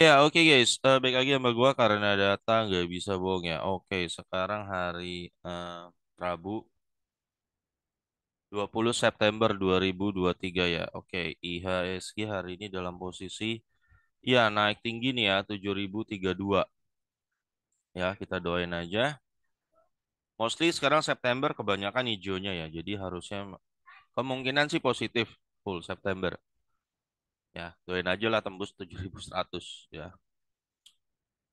Ya, oke guys. Uh, baik lagi sama gue karena data nggak bisa bohong ya. Oke, sekarang hari uh, Rabu 20 September 2023 ya. Oke, IHSG hari ini dalam posisi ya naik tinggi nih ya 7032. Ya, kita doain aja. Mostly sekarang September kebanyakan hijaunya ya. Jadi harusnya kemungkinan sih positif full September ya doain aja lah tembus 7100 ya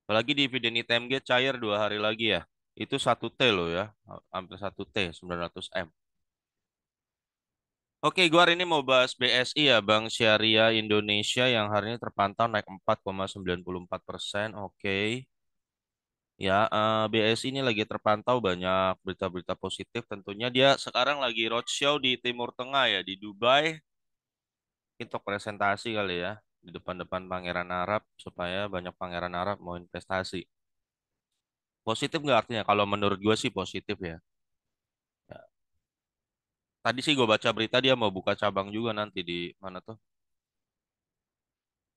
apalagi di dividen ITMG cair dua hari lagi ya itu satu t loh ya hampir satu t 900M Oke, gua hari ini mau bahas BSI ya, Bank Syariah Indonesia yang hari ini terpantau naik 4,94 persen. Oke, ya eh, BSI ini lagi terpantau banyak berita-berita positif. Tentunya dia sekarang lagi roadshow di Timur Tengah ya, di Dubai, untuk presentasi kali ya di depan-depan pangeran Arab supaya banyak pangeran Arab mau investasi. Positif nggak artinya? Kalau menurut gue sih positif ya. ya. Tadi sih gue baca berita dia mau buka cabang juga nanti di mana tuh?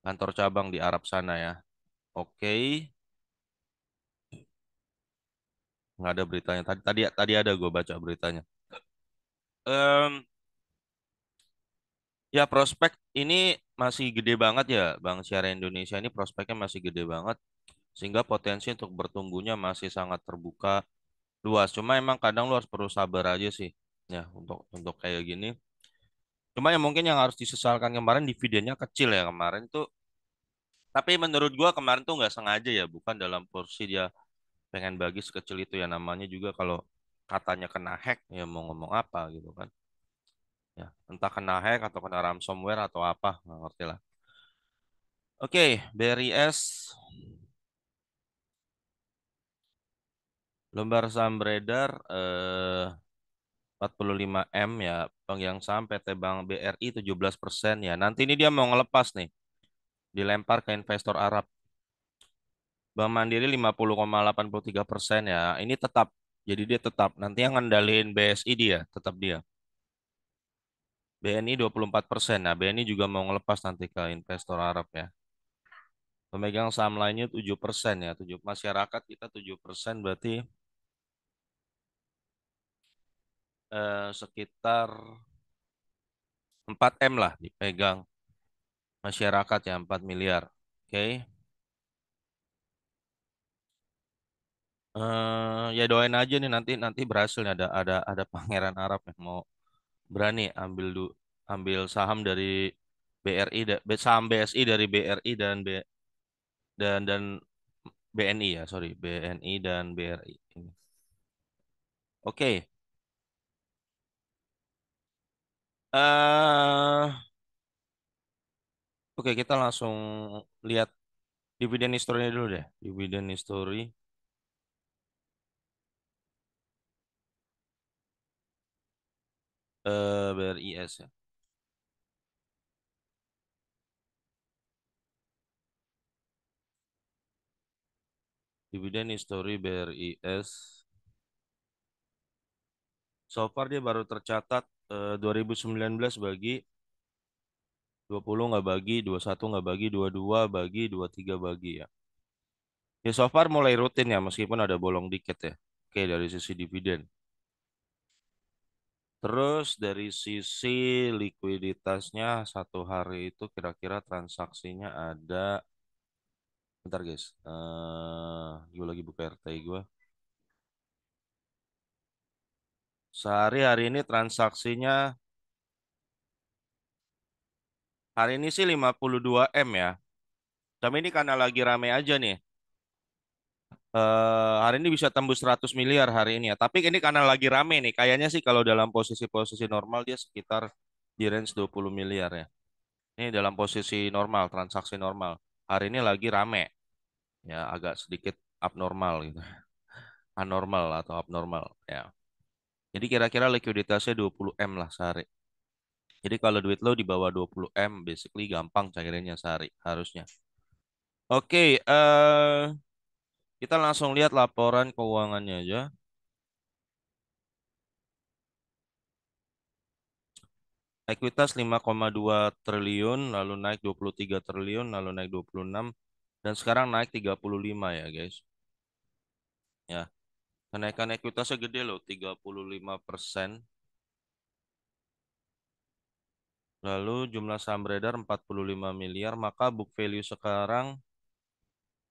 Kantor cabang di Arab sana ya. Oke. Nggak ada beritanya. Tadi tadi tadi ada gue baca beritanya. Um, Ya prospek ini masih gede banget ya Bang syariah Indonesia ini prospeknya masih gede banget sehingga potensi untuk bertumbuhnya masih sangat terbuka luas. Cuma emang kadang lu harus perlu sabar aja sih ya untuk untuk kayak gini. Cuma yang mungkin yang harus disesalkan kemarin dividennya kecil ya kemarin tuh. Tapi menurut gua kemarin tuh nggak sengaja ya, bukan dalam porsi dia pengen bagi sekecil itu ya namanya juga kalau katanya kena hack ya mau ngomong apa gitu kan ya entah kena hack atau kena ransomware atau apa nggak ngerti lah oke okay, BRIS lembar saham beredar eh, 45M ya Yang saham PT Bank BRI 17% ya nanti ini dia mau ngelepas nih dilempar ke investor Arab Bank Mandiri 50,83 persen ya. Ini tetap, jadi dia tetap. Nanti yang ngendalin BSI dia, tetap dia. BNI 24 persen. Nah, BNI juga mau ngelepas nanti ke investor Arab ya. Pemegang saham lainnya 7 persen ya. 7, masyarakat kita 7 persen berarti eh, sekitar 4M lah dipegang masyarakat ya 4 miliar. Oke. Okay. Uh, eh, ya doain aja nih nanti nanti berhasil nih ada ada ada pangeran Arab yang mau berani ambil du, ambil saham dari BRI saham BSI dari BRI dan B, dan dan BNI ya, sorry, BNI dan BRI. Oke. Okay. Uh, eh, Oke, okay, kita langsung lihat dividen historinya dulu deh. Dividen history. eh BRIS ya. Dividen history BRIS. So far dia baru tercatat uh, eh, 2019 bagi 20 nggak bagi, 21 nggak bagi, 22 bagi, 23 bagi ya. Ya so far mulai rutin ya meskipun ada bolong dikit ya. Oke dari sisi dividen. Terus dari sisi likuiditasnya satu hari itu kira-kira transaksinya ada Bentar guys, uh, eh, gue lagi buka RTI gue. Sehari hari ini transaksinya hari ini sih 52M ya. Tapi ini karena lagi rame aja nih. Uh, hari ini bisa tembus 100 miliar hari ini ya. Tapi ini karena lagi rame nih. Kayaknya sih kalau dalam posisi-posisi normal dia sekitar di range 20 miliar ya. Ini dalam posisi normal, transaksi normal. Hari ini lagi rame. Ya, agak sedikit abnormal gitu. Anormal atau abnormal ya. Jadi kira-kira likuiditasnya 20M lah sehari. Jadi kalau duit lo di bawah 20M basically gampang cairinnya sehari harusnya. Oke, okay, eh uh kita langsung lihat laporan keuangannya aja. Ekuitas 5,2 triliun, lalu naik 23 triliun, lalu naik 26, dan sekarang naik 35 ya guys. Ya, kenaikan ekuitasnya gede loh, 35 persen. Lalu jumlah saham beredar 45 miliar, maka book value sekarang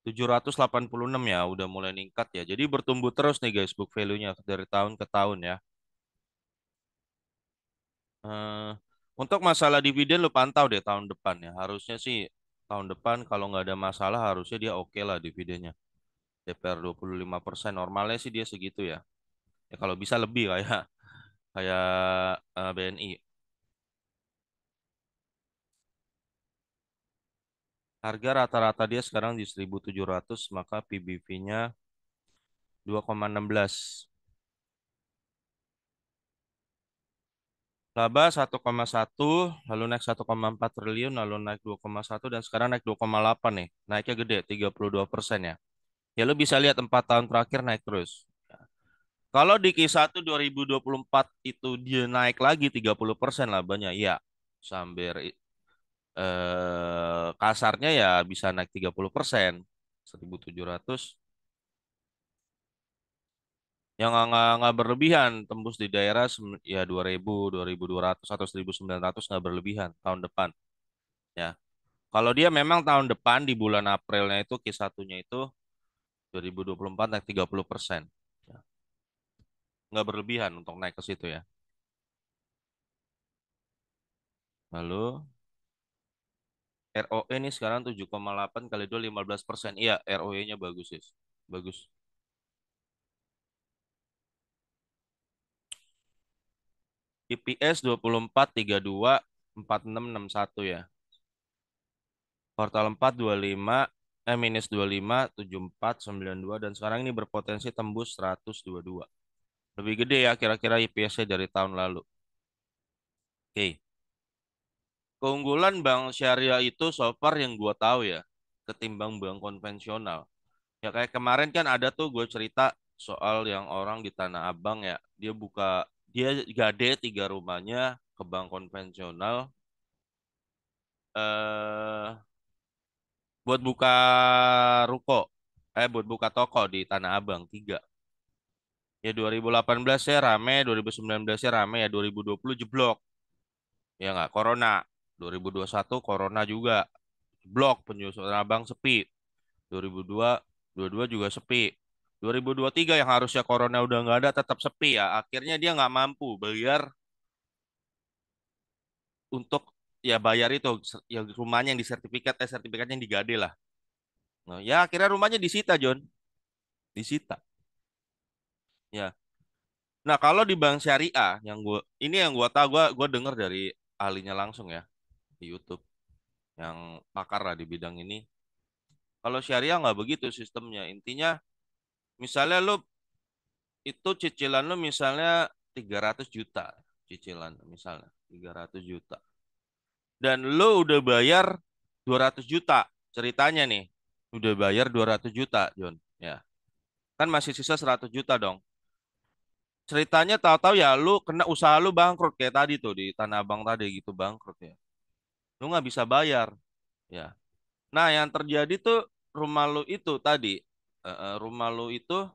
786 ya, udah mulai ningkat ya. Jadi bertumbuh terus nih guys book value-nya dari tahun ke tahun ya. Uh, untuk masalah dividen lu pantau deh tahun depan ya. Harusnya sih tahun depan kalau nggak ada masalah harusnya dia oke okay lah dividennya. DPR 25% normalnya sih dia segitu ya. Ya kalau bisa lebih ya. kayak kayak uh, eh, BNI. Harga rata-rata dia sekarang di 1.700, maka PBV-nya 2,16. Laba 1,1, lalu naik 1,4 triliun, lalu naik 2,1, dan sekarang naik 2,8 nih. Naiknya gede, 32 persen ya. Ya lo bisa lihat 4 tahun terakhir naik terus. Ya. Kalau di Q1 2024 itu dia naik lagi 30 persen labanya, ya. Sambil eh, kasarnya ya bisa naik 30 persen 1700 yang nggak berlebihan tembus di daerah ya 2000 2200 atau 1900 nggak berlebihan tahun depan ya kalau dia memang tahun depan di bulan Aprilnya itu Q1-nya itu 2024 naik 30 persen ya. nggak berlebihan untuk naik ke situ ya lalu ROE ini sekarang 7,8 kali 2 15 persen. Iya, ROE-nya bagus, Sis. Bagus. IPS 24, 32, 46, 61 ya. Portal 4, 25, eh minus 25, 74, 92, dan sekarang ini berpotensi tembus 122. Lebih gede ya kira-kira IPS-nya dari tahun lalu. Oke. Okay keunggulan bank syariah itu so far yang gue tahu ya ketimbang bank konvensional. Ya kayak kemarin kan ada tuh gue cerita soal yang orang di Tanah Abang ya dia buka dia gade tiga rumahnya ke bank konvensional eh buat buka ruko eh buat buka toko di Tanah Abang tiga ya 2018 saya rame 2019 saya rame ya 2020 jeblok ya nggak corona 2021 corona juga blok penyusunan abang sepi 2002 22 juga sepi 2023 yang harusnya corona udah nggak ada tetap sepi ya akhirnya dia nggak mampu bayar untuk ya bayar itu ya rumahnya yang di sertifikat eh sertifikatnya yang digade lah nah, ya akhirnya rumahnya disita John disita ya Nah, kalau di bank syariah yang gue ini yang gue tahu gue gue dengar dari ahlinya langsung ya di YouTube yang pakar lah di bidang ini. Kalau syariah nggak begitu sistemnya. Intinya misalnya lo itu cicilan lo misalnya 300 juta cicilan misalnya 300 juta. Dan lo udah bayar 200 juta ceritanya nih. Udah bayar 200 juta, John. Ya. Kan masih sisa 100 juta dong. Ceritanya tahu-tahu ya lu kena usaha lu bangkrut kayak tadi tuh di Tanah Abang tadi gitu bangkrut ya lu nggak bisa bayar ya nah yang terjadi tuh rumah lu itu tadi rumah lu itu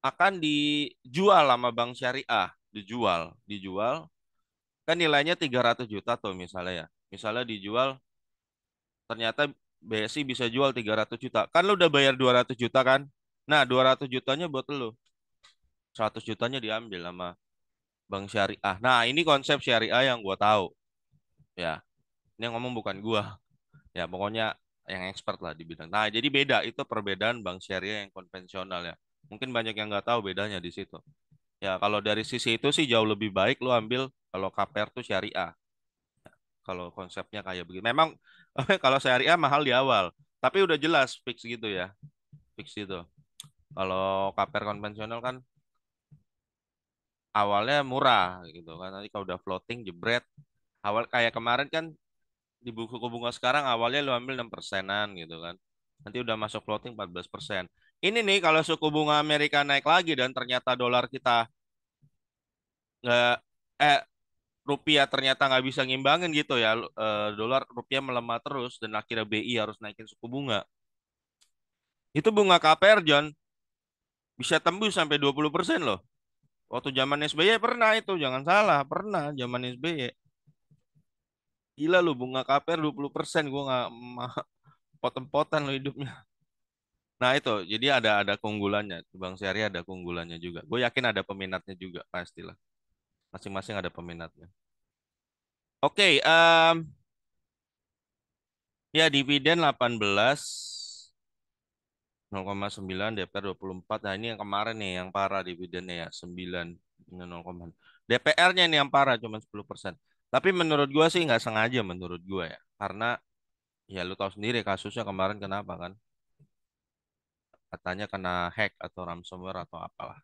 akan dijual sama bank syariah dijual dijual kan nilainya 300 juta tuh misalnya ya misalnya dijual ternyata BSI bisa jual 300 juta kan lu udah bayar 200 juta kan nah 200 jutanya buat lu 100 jutanya diambil sama bank syariah nah ini konsep syariah yang gua tahu ya ini yang ngomong bukan gua. Ya, pokoknya yang expert lah di bidang. Nah, jadi beda itu perbedaan bank syariah yang konvensional ya. Mungkin banyak yang nggak tahu bedanya di situ. Ya, kalau dari sisi itu sih jauh lebih baik lo ambil kalau KPR tuh syariah. Ya, kalau konsepnya kayak begini. Memang kalau syariah mahal di awal, tapi udah jelas fix gitu ya. Fix gitu Kalau KPR konvensional kan awalnya murah gitu kan. Nanti kalau udah floating jebret. Awal kayak kemarin kan di buku bunga sekarang awalnya lu ambil 6 persenan gitu kan. Nanti udah masuk floating 14 persen. Ini nih kalau suku bunga Amerika naik lagi dan ternyata dolar kita nggak eh rupiah ternyata nggak bisa ngimbangin gitu ya eh, dolar rupiah melemah terus dan akhirnya BI harus naikin suku bunga itu bunga KPR John bisa tembus sampai 20 persen loh waktu zaman SBY pernah itu jangan salah pernah zaman SBY Gila lu bunga KPR 20% gua nggak potem potan lo hidupnya. Nah itu, jadi ada ada keunggulannya. Bang Syari ada keunggulannya juga. Gue yakin ada peminatnya juga pastilah. Masing-masing ada peminatnya. Oke, okay, um, ya dividen 18 0,9 DPR 24. Nah, ini yang kemarin nih yang parah dividennya ya, 9 dengan 0, DPR-nya ini yang parah sepuluh 10%. Tapi menurut gua sih nggak sengaja menurut gua ya. Karena ya lu tahu sendiri kasusnya kemarin kenapa kan. Katanya kena hack atau ransomware atau apalah.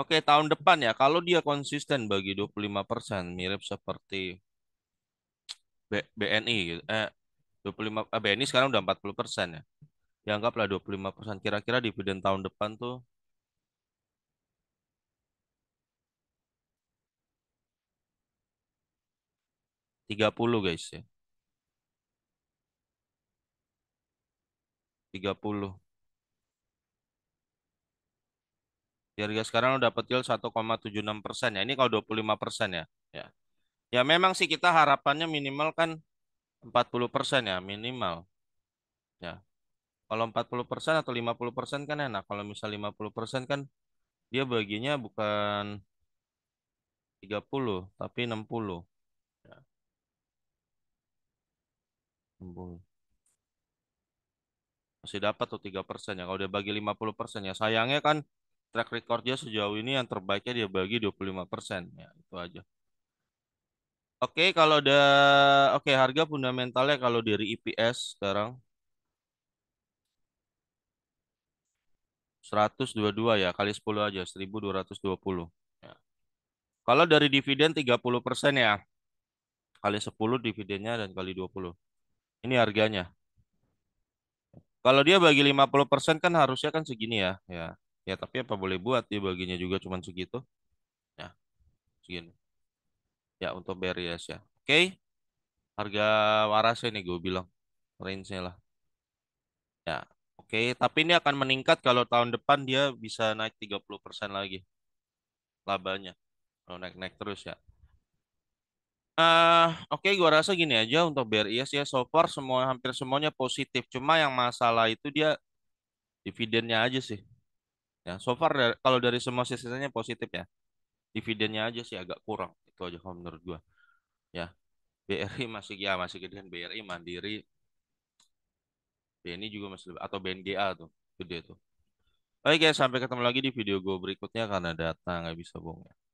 Oke, tahun depan ya. Kalau dia konsisten bagi 25%, mirip seperti B BNI gitu. Eh, 25 eh, BNI sekarang udah 40% ya. Dianggaplah 25%. Kira-kira dividen tahun depan tuh 30 guys ya. 30. Di harga sekarang lo dapat yield 1,76 persen ya. Ini kalau 25 persen ya. ya. Ya memang sih kita harapannya minimal kan 40 persen ya minimal. Ya. Kalau 40 persen atau 50 persen kan enak. Kalau misal 50 persen kan dia baginya bukan 30 tapi 60. Embul. Masih dapat tuh tiga persen ya. Kalau dia bagi 50 persen ya. Sayangnya kan track record dia sejauh ini yang terbaiknya dia bagi 25 persen. Ya, itu aja. Oke, kalau ada oke harga fundamentalnya kalau dari EPS sekarang 122 ya, kali 10 aja, 1220. Ya. Kalau dari dividen 30 persen ya, kali 10 dividennya dan kali 20. Ini harganya. Kalau dia bagi 50% kan harusnya kan segini ya. Ya, ya tapi apa boleh buat dia baginya juga cuman segitu. Ya. Segini. Ya, untuk Berries ya, ya. Oke. Okay. Harga warasnya nih gue bilang. Range-nya lah. Ya, oke. Okay. Tapi ini akan meningkat kalau tahun depan dia bisa naik 30% lagi. Labanya. Kalau naik-naik terus ya. Uh, Oke, okay, gua rasa gini aja untuk BRI ya. So far semua hampir semuanya positif. Cuma yang masalah itu dia dividennya aja sih. Ya, so far kalau dari semua sisanya positif ya. Dividennya aja sih agak kurang. Itu aja kalau menurut gua. Ya. BRI masih ya masih gedean BRI Mandiri. ini juga masih lebih, atau BNGA tuh gede tuh. Oke guys, sampai ketemu lagi di video gue berikutnya karena data nggak bisa bohong ya.